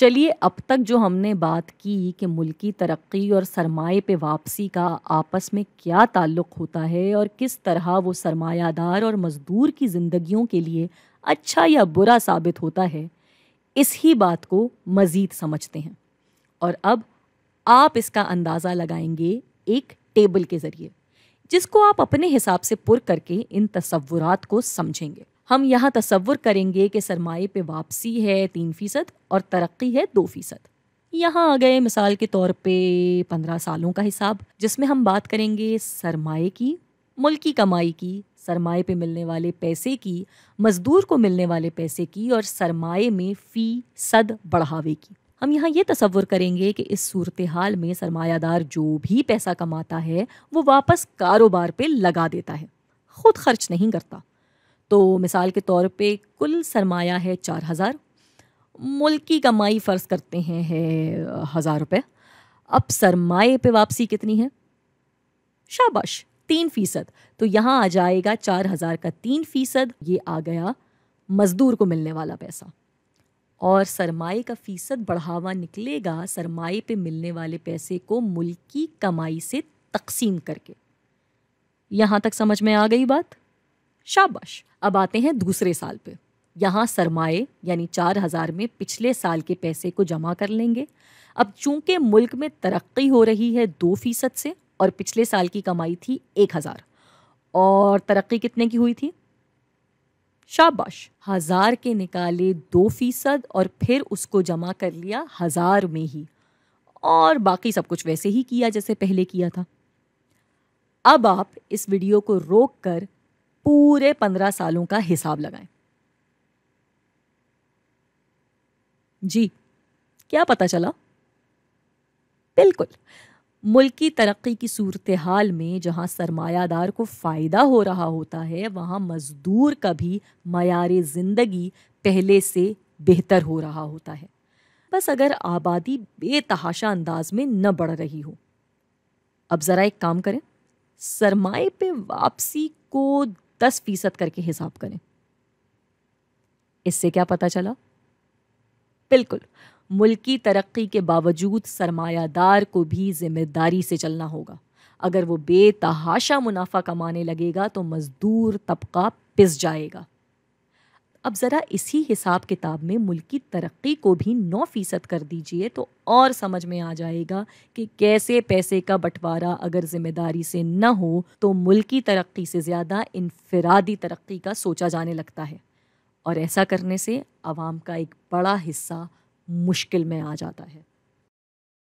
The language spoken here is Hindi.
चलिए अब तक जो हमने बात की कि मुल्की तरक्की और सरमाए पे वापसी का आपस में क्या ताल्लुक़ होता है और किस तरह वो सरमायादार और मज़दूर की ज़िंदगियों के लिए अच्छा या बुरा साबित होता है इस ही बात को मज़ीद समझते हैं और अब आप इसका अंदाज़ा लगाएंगे एक टेबल के ज़रिए जिसको आप अपने हिसाब से पुर करके इन तस्वुरात को समझेंगे हम यहाँ तस्वुर करेंगे कि सरमाए पे वापसी है तीन फ़ीसद और तरक्की है दो फ़ीसद यहाँ आ गए मिसाल के तौर पे पंद्रह सालों का हिसाब जिसमें हम बात करेंगे सरमाए की मुल्क कमाई की सरमाए पे मिलने वाले पैसे की मज़दूर को मिलने वाले पैसे की और सरमाए में फ़ी सद बढ़ावे की हम यहाँ ये तस्वुर करेंगे कि इस सूरत हाल में सरमायादार जो भी पैसा कमाता है वो वापस कारोबार पे लगा देता है खुद खर्च नहीं करता तो मिसाल के तौर पे कुल सरमाया है चार हज़ार मुल्क की कमाई फ़र्ज़ करते हैं है हज़ार रुपये अब सरमाए पे वापसी कितनी है शाबाश तीन फ़ीसद तो यहाँ आ जाएगा चार हज़ार का तीन फ़ीसद ये आ गया मज़दूर को मिलने वाला पैसा और सरमाए का फ़ीसद बढ़ावा निकलेगा सरमाए पे मिलने वाले पैसे को मुल्क की कमाई से तकसीम करके यहाँ तक समझ में आ गई बात शाबाश अब आते हैं दूसरे साल पे यहाँ सरमाए यानी चार हज़ार में पिछले साल के पैसे को जमा कर लेंगे अब चूंकि मुल्क में तरक्की हो रही है दो फ़ीसद से और पिछले साल की कमाई थी एक हज़ार और तरक्की कितने की हुई थी शाबाश हज़ार के निकाले दो फ़ीसद और फिर उसको जमा कर लिया हज़ार में ही और बाकी सब कुछ वैसे ही किया जैसे पहले किया था अब आप इस वीडियो को रोक कर पूरे पंद्रह सालों का हिसाब लगाएं जी क्या पता चला बिल्कुल मुल्क की तरक्की की सूरत हाल में जहाँ सरमायादार को फ़ायदा हो रहा होता है वहाँ मज़दूर का भी मैार ज़िंदगी पहले से बेहतर हो रहा होता है बस अगर आबादी बेतहाशा अंदाज में न बढ़ रही हो अब ज़रा एक काम करें सरमाए पे वापसी को दस फीसद करके हिसाब करें इससे क्या पता चला बिल्कुल मुल्क तरक्की के बावजूद सरमायादार को भी जिम्मेदारी से चलना होगा अगर वो बेतहाशा मुनाफा कमाने लगेगा तो मज़दूर तबका पिस जाएगा अब ज़रा इसी हिसाब किताब में मुल्क की तरक्की को भी नौ फ़ीसद कर दीजिए तो और समझ में आ जाएगा कि कैसे पैसे का बंटवारा अगर ज़िम्मेदारी से न हो तो मुल्क की तरक्की से ज़्यादा इनफरादी तरक्की का सोचा जाने लगता है और ऐसा करने से आवाम का एक बड़ा हिस्सा मुश्किल में आ जाता है